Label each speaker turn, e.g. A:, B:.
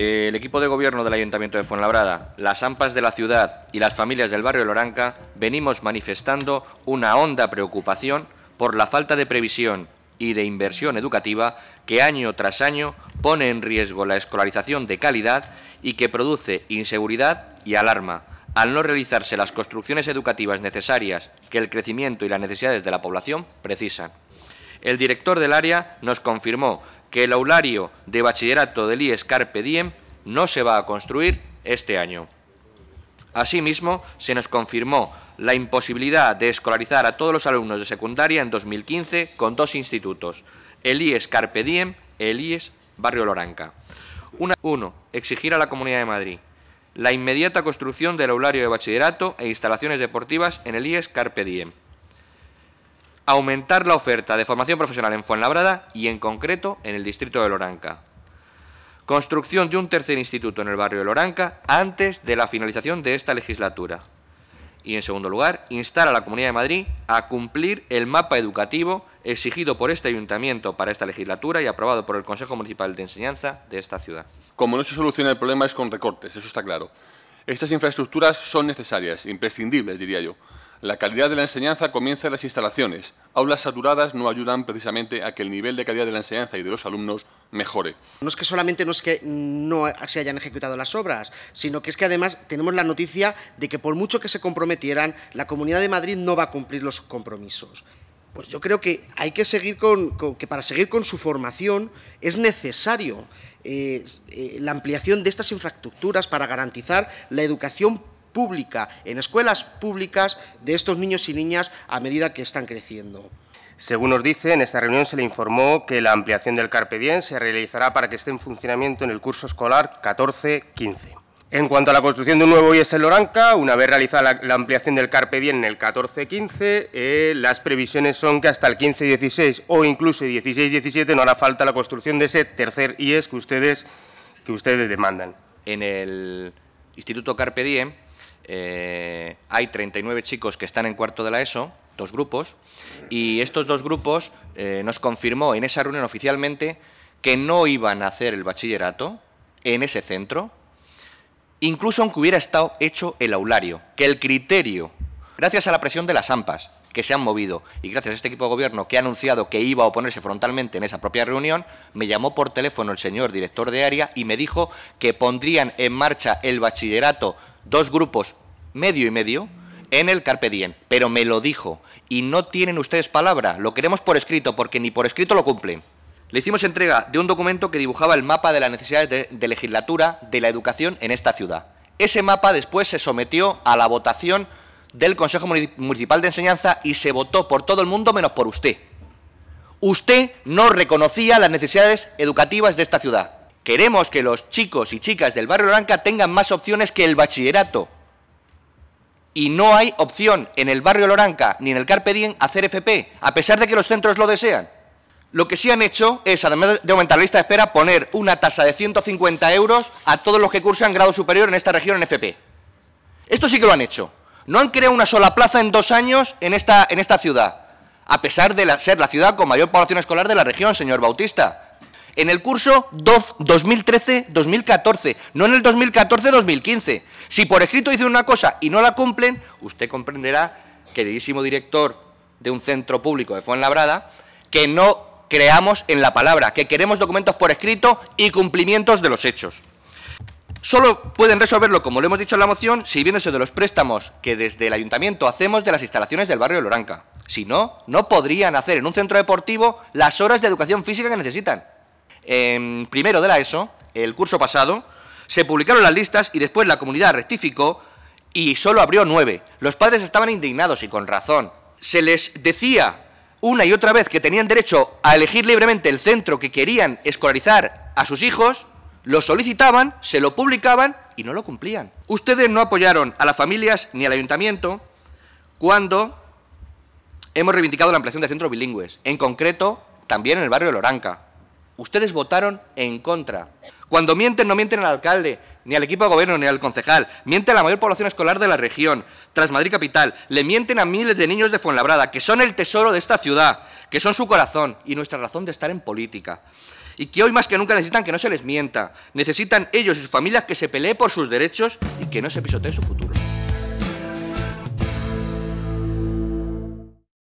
A: el equipo de gobierno del Ayuntamiento de Fuenlabrada, las AMPAs de la ciudad y las familias del barrio Loranca venimos manifestando una honda preocupación por la falta de previsión y de inversión educativa que año tras año pone en riesgo la escolarización de calidad y que produce inseguridad y alarma al no realizarse las construcciones educativas necesarias que el crecimiento y las necesidades de la población precisan. El director del área nos confirmó que el aulario de bachillerato del IES Carpe Diem no se va a construir este año. Asimismo, se nos confirmó la imposibilidad de escolarizar a todos los alumnos de secundaria en 2015 con dos institutos, el IES Carpe Diem y el IES Barrio Loranca. uno, Exigir a la Comunidad de Madrid la inmediata construcción del aulario de bachillerato e instalaciones deportivas en el IES Carpe Diem aumentar la oferta de formación profesional en Fuenlabrada y en concreto en el distrito de Loranca. Construcción de un tercer instituto en el barrio de Loranca antes de la finalización de esta legislatura. Y en segundo lugar, instar a la Comunidad de Madrid a cumplir el mapa educativo exigido por este ayuntamiento para esta legislatura y aprobado por el Consejo Municipal de Enseñanza de esta ciudad. Como no se soluciona el problema es con recortes, eso está claro. Estas infraestructuras son necesarias, imprescindibles, diría yo, la calidad de la enseñanza comienza en las instalaciones. Aulas saturadas no ayudan precisamente a que el nivel de calidad de la enseñanza y de los alumnos mejore.
B: No es que solamente no es que no se hayan ejecutado las obras, sino que es que además tenemos la noticia de que por mucho que se comprometieran, la Comunidad de Madrid no va a cumplir los compromisos. Pues yo creo que hay que seguir con, que para seguir con su formación es necesario eh, eh, la ampliación de estas infraestructuras para garantizar la educación pública, en escuelas públicas de estos niños y niñas a medida que están creciendo. Según nos dice, en esta reunión se le informó que la ampliación del Carpe se realizará para que esté en funcionamiento en el curso escolar 14-15. En cuanto a la construcción de un nuevo IES e en Loranca, una vez realizada la, ampliación del Carpe en el 14-15, eh, las previsiones son que hasta el 15-16 o incluso 16-17 no hará falta la construcción de ese tercer IES e que ustedes, que ustedes demandan.
A: En el Instituto Carpe eh, hay 39 chicos que están en cuarto de la ESO, dos grupos, y estos dos grupos eh, nos confirmó en esa reunión oficialmente que no iban a hacer el bachillerato en ese centro, incluso aunque hubiera estado hecho el aulario, que el criterio, gracias a la presión de las AMPAs, que se han movido y gracias a este equipo de gobierno que ha anunciado que iba a oponerse frontalmente en esa propia reunión, me llamó por teléfono el señor director de área y me dijo que pondrían en marcha el bachillerato dos grupos medio y medio en el Carpedien pero me lo dijo y no tienen ustedes palabra, lo queremos por escrito porque ni por escrito lo cumplen. Le hicimos entrega de un documento que dibujaba el mapa de las necesidades de legislatura de la educación en esta ciudad. Ese mapa después se sometió a la votación del Consejo Municipal de Enseñanza y se votó por todo el mundo menos por usted. Usted no reconocía las necesidades educativas de esta ciudad. Queremos que los chicos y chicas del barrio Loranca tengan más opciones que el bachillerato. Y no hay opción en el barrio Loranca ni en el Carpe hacer FP, a pesar de que los centros lo desean. Lo que sí han hecho es, además de aumentar la lista de espera, poner una tasa de 150 euros a todos los que cursan grado superior en esta región en FP. Esto sí que lo han hecho. No han creado una sola plaza en dos años en esta, en esta ciudad, a pesar de ser la ciudad con mayor población escolar de la región, señor Bautista en el curso 2013-2014, no en el 2014-2015. Si por escrito dicen una cosa y no la cumplen, usted comprenderá, queridísimo director de un centro público de Fuenlabrada, que no creamos en la palabra, que queremos documentos por escrito y cumplimientos de los hechos. Solo pueden resolverlo, como lo hemos dicho en la moción, si viene eso de los préstamos que desde el ayuntamiento hacemos de las instalaciones del barrio de Loranca. Si no, no podrían hacer en un centro deportivo las horas de educación física que necesitan en em, primero de la ESO, el curso pasado, se publicaron las listas y después la comunidad rectificó y solo abrió nueve. Los padres estaban indignados y con razón. Se les decía una y otra vez que tenían derecho a elegir libremente el centro que querían escolarizar a sus hijos, lo solicitaban, se lo publicaban y no lo cumplían. Ustedes no apoyaron a las familias ni al ayuntamiento cuando hemos reivindicado la ampliación de centros bilingües, en concreto también en el barrio de Loranca. Ustedes votaron en contra. Cuando mienten, no mienten al alcalde, ni al equipo de gobierno, ni al concejal. Mienten a la mayor población escolar de la región, tras Madrid Capital. Le mienten a miles de niños de Fuenlabrada, que son el tesoro de esta ciudad, que son su corazón y nuestra razón de estar en política. Y que hoy más que nunca necesitan que no se les mienta. Necesitan ellos y sus familias que se pelee por sus derechos y que no se pisotee su futuro.